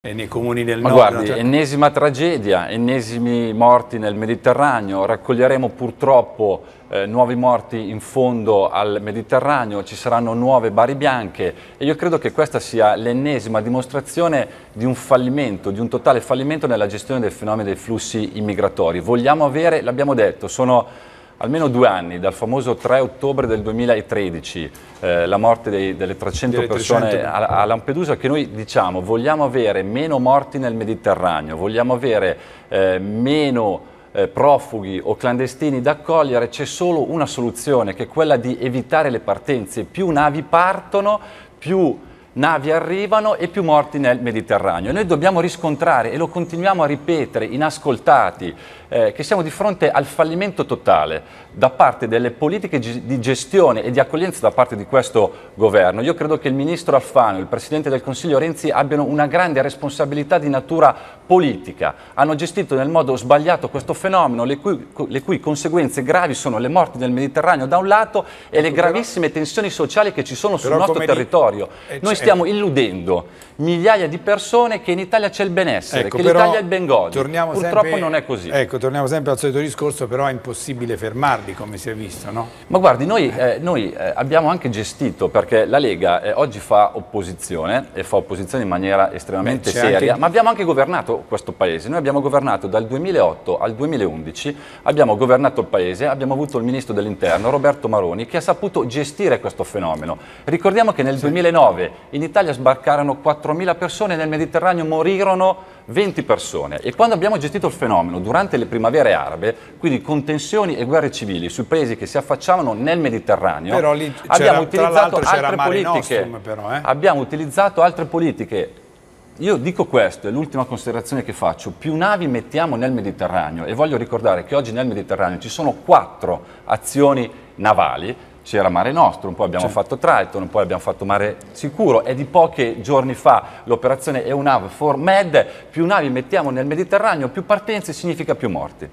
E nei comuni del Ma nord. Ma guardi, cioè... ennesima tragedia, ennesimi morti nel Mediterraneo, raccoglieremo purtroppo eh, nuovi morti in fondo al Mediterraneo, ci saranno nuove bari bianche e io credo che questa sia l'ennesima dimostrazione di un fallimento, di un totale fallimento nella gestione del fenomeno dei flussi immigratori. Vogliamo avere, l'abbiamo detto, sono almeno due anni dal famoso 3 ottobre del 2013, eh, la morte dei, delle 300 delle persone 300. A, a, Lampedusa, che noi diciamo vogliamo avere meno morti nel Mediterraneo, vogliamo avere eh, meno eh, profughi o clandestini da accogliere, c'è solo una soluzione che è quella di evitare le partenze. Più navi partono, più navi arrivano e più morti nel Mediterraneo. E noi dobbiamo riscontrare, e lo continuiamo a ripetere inascoltati, eh, che siamo di fronte al fallimento totale da parte delle politiche di gestione e di accoglienza da parte di questo governo. Io credo che il ministro Alfano e il presidente del Consiglio Renzi abbiano una grande responsabilità di natura politica. Hanno gestito nel modo sbagliato questo fenomeno, le cui, le cui conseguenze gravi sono le morti nel Mediterraneo da un lato e le ecco, gravissime tensioni sociali che ci sono sul nostro territorio. Eh, noi cioè, stiamo illudendo migliaia di persone che in Italia c'è il benessere, ecco, che l'Italia è il ben godi. Purtroppo sempre, non è così. Ecco, torniamo sempre al solito discorso, però è impossibile fermarli come si è visto, no? Ma guardi, noi, eh, noi eh, abbiamo anche gestito, perché la Lega eh, oggi fa opposizione e fa opposizione in maniera estremamente Beh, seria, anche... ma abbiamo anche governato questo Paese. Noi abbiamo governato dal 2008 al 2011, abbiamo governato il Paese, abbiamo avuto il Ministro dell'Interno, Roberto Maroni, che ha saputo gestire questo fenomeno. Ricordiamo che nel sì. 2009 in Italia sbarcarono 4.000 persone, nel Mediterraneo morirono 20 persone. E quando abbiamo gestito il fenomeno durante le primavere arabe, quindi con tensioni e guerre civili sui paesi che si affacciavano nel Mediterraneo, abbiamo utilizzato altre politiche. Nostrum, però, eh? Abbiamo utilizzato altre politiche io dico questo, è l'ultima considerazione che faccio, più navi mettiamo nel Mediterraneo e voglio ricordare che oggi nel Mediterraneo ci sono quattro azioni navali c'era Mare Nostrum, poi abbiamo certo. fatto Triton, poi abbiamo fatto Mare Sicuro è di pochi giorni fa l'operazione EUNAV 4 Med, più navi mettiamo nel Mediterraneo, più partenze significa più morti.